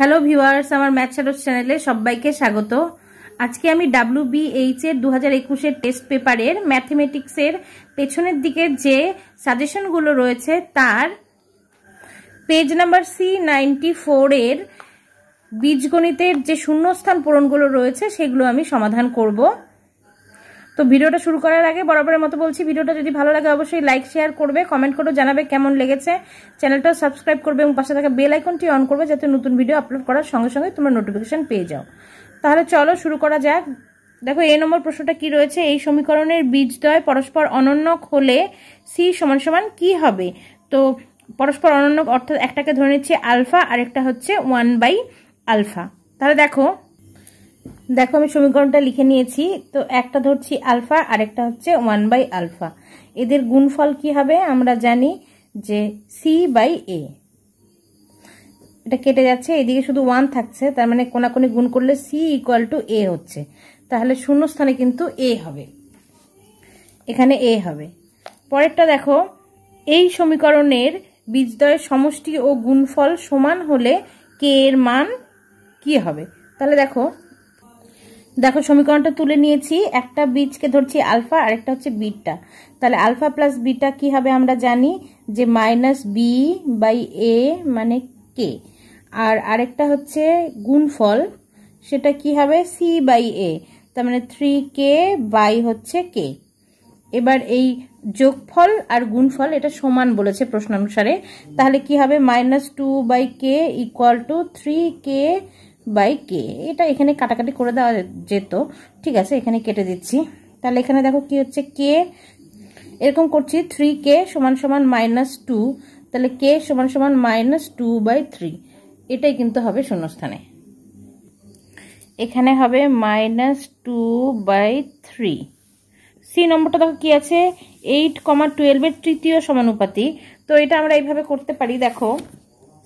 hello viewers আমার math সারস চ্যানেলে সবাইকে স্বাগত আজকে আমি ডাব্লিউ বি এর দু হাজার একুশের টেস্ট পেপারের ম্যাথমেটিক্সের পেছনের দিকে যে সাজেশনগুলো রয়েছে তার পেজ নাম্বার সি নাইনটি ফোরের বীজগণিতের যে শূন্যস্থান পূরণগুলো রয়েছে সেগুলো আমি সমাধান করবো তো ভিডিওটা শুরু করার আগে বরাবরের মতো বলছি ভিডিওটা যদি ভালো লাগে অবশ্যই লাইক শেয়ার করবে কমেন্ট করে জানাবে কেমন লেগেছে চ্যানেলটা সাবস্ক্রাইব করবে এবং পাশে থাকা বেল আইকনটি অন করবে যাতে নতুন ভিডিও আপলোড করার সঙ্গে সঙ্গে তোমরা নোটিফিকেশান পেয়ে যাও তাহলে চলো শুরু করা যাক দেখো এই নম্বর প্রশ্নটা কি রয়েছে এই সমীকরণের বীজদ্বয় পরস্পর অনন্যক হলে সি সমান সমান কী হবে তো পরস্পর অনন্যক অর্থাৎ একটাকে ধরে নিচ্ছে আলফা আর একটা হচ্ছে ওয়ান বাই আলফা তাহলে দেখো দেখো আমি সমীকরণটা লিখে নিয়েছি তো একটা ধরছি আলফা আরেকটা হচ্ছে ওয়ান বাই আলফা এদের গুণফল কি হবে আমরা জানি যে সি বাই এ এটা কেটে যাচ্ছে এদিকে শুধু ওয়ান থাকছে তার মানে কোনি গুণ করলে সি ইকুয়াল টু এ হচ্ছে তাহলে শূন্যস্থানে কিন্তু এ হবে এখানে এ হবে পরেরটা দেখো এই সমীকরণের বীজদয়ের সমষ্টি ও গুণফল সমান হলে কে এর মান কি হবে তাহলে দেখো দেখো সমীকরণটা তুলে নিয়েছি একটা বীজকে ধরছি আলফা আর একটা হচ্ছে বিটা তাহলে আলফা প্লাস বিটা কি হবে আমরা জানি যে মাইনাস বি বাই এ মানে কে আর আরেকটা হচ্ছে গুণফল সেটা কি হবে সি বাই এ তার মানে থ্রি কে বাই হচ্ছে কে এবার এই যোগফল আর গুণফল এটা সমান বলেছে প্রশ্ন অনুসারে তাহলে কি হবে minus two by k equal to three k by k এটা এখানে কাটাকাটি করে দেওয়া যেত ঠিক আছে এখানে কেটে দিচ্ছি তাহলে এখানে দেখো কি হচ্ছে কে এরকম করছি থ্রি কে সমান সমান মাইনাস টু তাহলে কে সমান সমান মাইনাস টু বাই থ্রি এটাই কিন্তু হবে শূন্যস্থানে এখানে হবে minus two by three c নম্বরটা দেখো কি আছে এইট কমা টুয়েলভের তৃতীয় সমানুপাতি তো এটা আমরা এইভাবে করতে পারি দেখো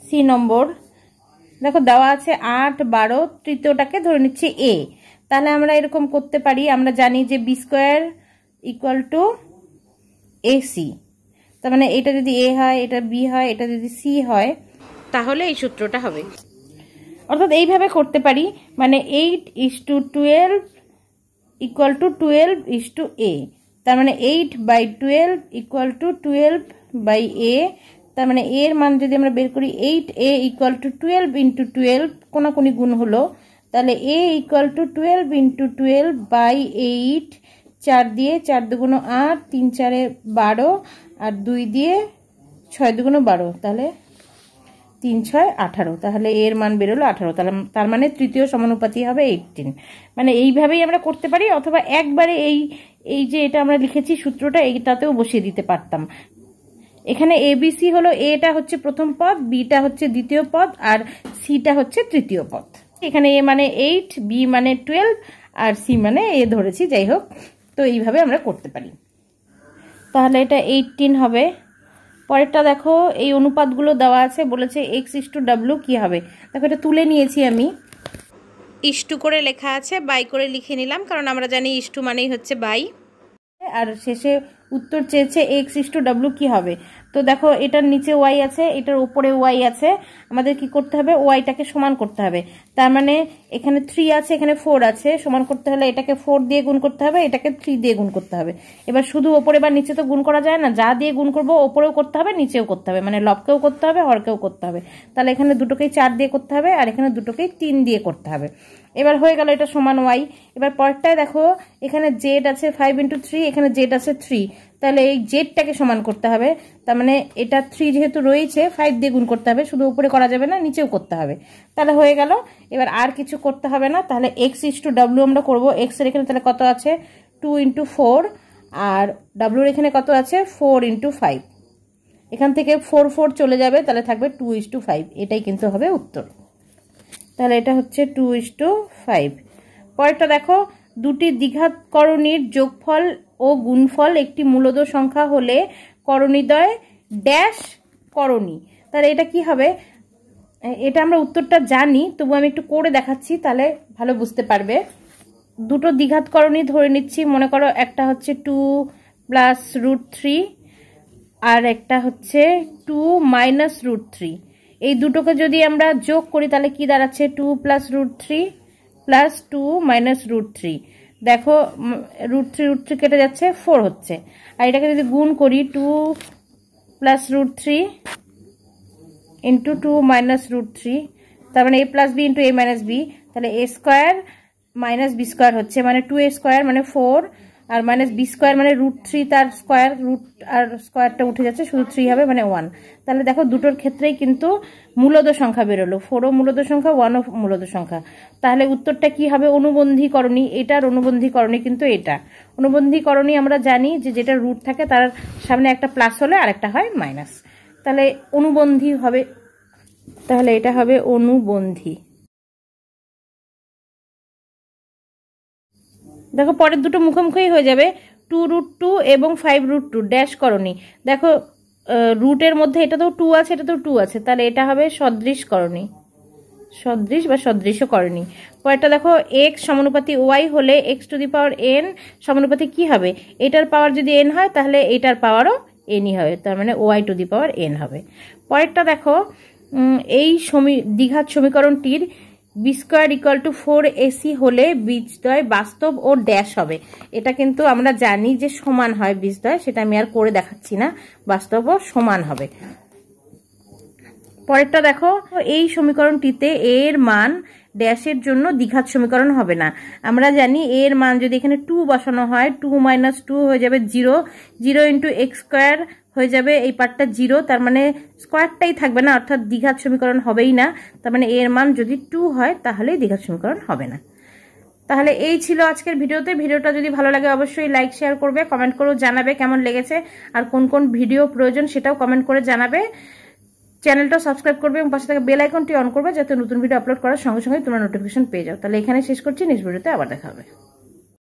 সি নম্বর দেখো দেওয়া আছে আট বারো তৃতীয়টাকে ধরে নিচ্ছি এ তাহলে আমরা এরকম করতে পারি আমরা জানি যে b square equal to ac তার মানে এটা যদি এ হয় এটা বি হয় এটা যদি সি হয় তাহলে এই সূত্রটা হবে অর্থাৎ এইভাবে করতে পারি মানে eight is to twelve equal to twelve is to a তার মানে eight by twelve equal to twelve by a তার মানে এর মান যদি আমরা বের করি eight a equal to twelve into twelve কোনাকুনি গুণ হলো তাহলে a equal to twelve into twelve by eight চার দিয়ে চার দুগুণ আট তিন চারে বারো আর দুই দিয়ে ছয় দুগুণ বারো তাহলে তিন ছয় আঠারো তাহলে এর মান বেরোলো আঠারো তাহলে তার মানে তৃতীয় সমানুপাতি হবে এইটিন মানে এইভাবেই আমরা করতে পারি অথবা একবারে এই এই যে এটা আমরা লিখেছি সূত্রটা এইটাতেও বসিয়ে দিতে পারতাম এখানে এবিসি হলো এটা হচ্ছে প্রথম পদ বিটা হচ্ছে দ্বিতীয় পদ আর সিটা হচ্ছে তৃতীয় পদ এখানে এ মানে এইট বি মানে টুয়েলভ আর সি মানে এ ধরেছি যাই হোক তো এইভাবে আমরা করতে পারি তাহলে এটা এইটিন হবে পরেরটা দেখো এই অনুপাতগুলো দেওয়া আছে বলেছে এক্স ইস টু ডাব্লু কী হবে দেখো এটা তুলে নিয়েছি আমি ইস্টু করে লেখা আছে বাই করে লিখে নিলাম কারণ আমরা জানি ইস্টু মানেই হচ্ছে বাই আর শেষে উত্তর চেয়েছে এক্স ইস টু ডাব্লু কী হবে তো দেখো এটার নিচে ওয়াই আছে এটার ওপরে ওয়াই আছে আমাদের কি করতে হবে ওয়াইটাকে সমান করতে হবে তার মানে এখানে থ্রি আছে এখানে ফোর আছে সমান করতে হলে এটাকে ফোর দিয়ে গুণ করতে হবে এটাকে থ্রি দিয়ে গুণ করতে হবে এবার শুধু ওপরে বা নিচে তো গুণ করা যায় না যা দিয়ে গুণ করবো ওপরেও করতে হবে নিচেও করতে হবে মানে লবকেও করতে হবে হরকেও করতে হবে তাহলে এখানে দুটোকেই চার দিয়ে করতে হবে আর এখানে দুটোকেই তিন দিয়ে করতে হবে এবার হয়ে গেল এটা সমান ওয়াই এবার পরটায় দেখো এখানে জেড আছে ফাইভ ইন্টু থ্রি এখানে জেড আছে থ্রি তাহলে এই জেডটাকে সমান করতে হবে তার মানে এটা থ্রি যেহেতু রয়েছে ফাইভ দিয়ে গুণ করতে হবে শুধু উপরে করা যাবে না নিচেও করতে হবে তাহলে হয়ে গেল এবার আর কিছু করতে হবে না তাহলে এক্স ইস টু ডাব্লু আমরা করবো এক্সের এখানে তাহলে কত আছে টু ইন্টু ফোর আর ডাব্লুর এখানে কত আছে ফোর ইন্টু ফাইভ এখান থেকে ফোর ফোর চলে যাবে তাহলে থাকবে টু ইস টু ফাইভ এটাই কিন্তু হবে উত্তর তাহলে এটা হচ্ছে টু ইস টু ফাইভ পরেরটা দেখো দুটি করণীর যোগফল ও গুণফল একটি মূলদ সংখ্যা হলে করণীদয় ড্যাশ করণী তাহলে এটা কি হবে এটা আমরা উত্তরটা জানি তবু আমি একটু করে দেখাচ্ছি তাহলে ভালো বুঝতে পারবে দুটো করণী ধরে নিচ্ছি মনে করো একটা হচ্ছে টু প্লাস রুট থ্রি আর একটা হচ্ছে টু মাইনাস রুট থ্রি এই দুটোকে যদি আমরা যোগ করি তাহলে কি দাঁড়াচ্ছে two plus root three plus two minus root three দেখো রুট থ্রি রুট থ্রি কেটে যাচ্ছে ফোর হচ্ছে আর এটাকে যদি গুণ করি two plus root three into two minus root three তার মানে a plus b into a minus b তাহলে a square minus b square হচ্ছে মানে টু এ স্কোয়ার মানে ফোর আর মাইনাস বি স্কোয়ার মানে রুট থ্রি মানে তার স্কোয়ার রুট আর স্কোয়ারটা উঠে যাচ্ছে শুধু থ্রি হবে মানে ওয়ান তাহলে দেখো দুটোর ক্ষেত্রেই কিন্তু মূলদ সংখ্যা বেরোলো ফোরও মূলদ সংখ্যা ওয়ানও মূলদ সংখ্যা তাহলে উত্তরটা কি হবে অনুবন্ধীকরণী এটার অনুবন্ধীকরণী কিন্তু এটা অনুবন্ধীকরণী আমরা জানি যে যেটা রুট থাকে তার সামনে একটা প্লাস হলে আরেকটা হয় মাইনাস তাহলে অনুবন্ধী হবে তাহলে এটা হবে অনুবন্ধী দেখো পরের দুটো মুখোমুখি হয়ে যাবে টু রুট টু এবং ফাইভ রুট টু ড্যাশ করণী দেখো রুটের মধ্যে এটা তো টু আছে এটা তো টু আছে তাহলে এটা হবে সদৃশ করণী সদৃশ বা সদৃশ করণী পরেরটা দেখো এক্স সমানুপাতি ওয়াই হলে x to the power n সমানুপাতি কি হবে এটার পাওয়ার যদি এন হয় তাহলে এটার পাওয়ারও এনই হবে তার মানে y to the power n হবে পরেরটা দেখো এই সমী দীঘার সমীকরণটির b square equal to four ac হলে বীজদ্বয় বাস্তব ও ড্যাশ হবে এটা কিন্তু আমরা জানি যে সমান হয় বীজদ্বয় সেটা আমি আর করে দেখাচ্ছি না বাস্তব ও সমান হবে পরেরটা দেখো এই সমীকরণটিতে এর মান ড্যাশের জন্য দীঘাত সমীকরণ হবে না আমরা জানি এর মান যদি এখানে টু বসানো হয় টু মাইনাস টু হয়ে যাবে zero zero into x square হয়ে যাবে এই পার্টটা জিরো তার মানে স্কোয়ারটাই থাকবে না অর্থাৎ দীঘার সমীকরণ হবেই না তার মানে এর মান যদি টু হয় তাহলেই দীঘার সমীকরণ হবে না তাহলে এই ছিল আজকের ভিডিওতে ভিডিওটা যদি ভালো লাগে অবশ্যই লাইক শেয়ার করবে কমেন্ট করেও জানাবে কেমন লেগেছে আর কোন কোন ভিডিও প্রয়োজন সেটাও কমেন্ট করে জানাবে চ্যানেলটা সাবস্ক্রাইব করবে এবং পাশে থাকা বেল আইকনটি অন করবে যাতে নতুন ভিডিও আপলোড করার সঙ্গে সঙ্গে তোমরা নোটিফিকেশন পেয়ে যাও তাহলে এখানে শেষ করছি নেক্সট ভিডিওতে আবার দেখা হবে